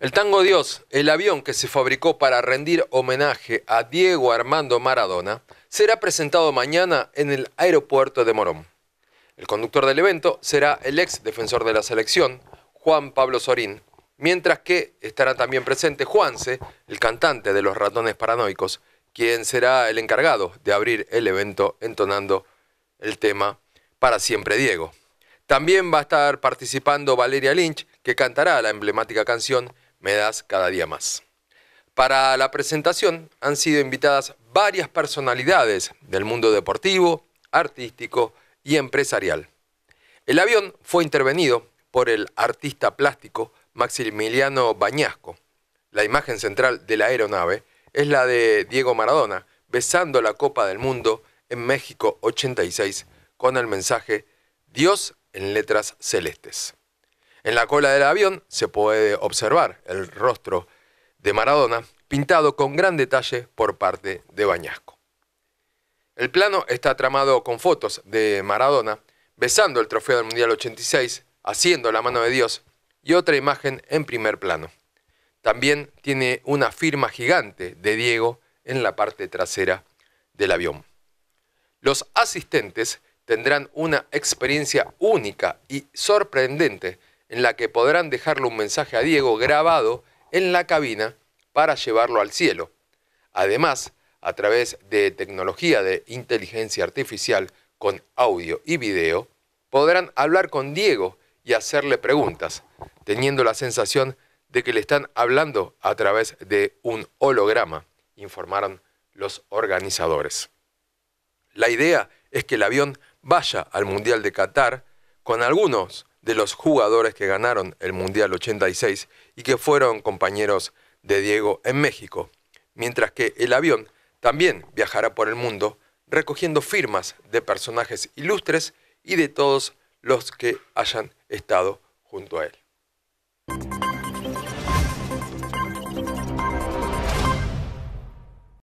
El Tango Dios, el avión que se fabricó para rendir homenaje a Diego Armando Maradona, será presentado mañana en el aeropuerto de Morón. El conductor del evento será el ex defensor de la selección, Juan Pablo Sorín, mientras que estará también presente Juanse, el cantante de los ratones paranoicos, quien será el encargado de abrir el evento entonando el tema Para siempre Diego. También va a estar participando Valeria Lynch, que cantará la emblemática canción me das cada día más. Para la presentación han sido invitadas varias personalidades del mundo deportivo, artístico y empresarial. El avión fue intervenido por el artista plástico Maximiliano Bañasco. La imagen central de la aeronave es la de Diego Maradona besando la Copa del Mundo en México 86 con el mensaje Dios en letras celestes. En la cola del avión se puede observar el rostro de Maradona pintado con gran detalle por parte de Bañasco. El plano está tramado con fotos de Maradona besando el trofeo del Mundial 86, haciendo la mano de Dios y otra imagen en primer plano. También tiene una firma gigante de Diego en la parte trasera del avión. Los asistentes tendrán una experiencia única y sorprendente en la que podrán dejarle un mensaje a Diego grabado en la cabina para llevarlo al cielo. Además, a través de tecnología de inteligencia artificial con audio y video, podrán hablar con Diego y hacerle preguntas, teniendo la sensación de que le están hablando a través de un holograma, informaron los organizadores. La idea es que el avión vaya al Mundial de Qatar con algunos de los jugadores que ganaron el Mundial 86 y que fueron compañeros de Diego en México, mientras que el avión también viajará por el mundo recogiendo firmas de personajes ilustres y de todos los que hayan estado junto a él.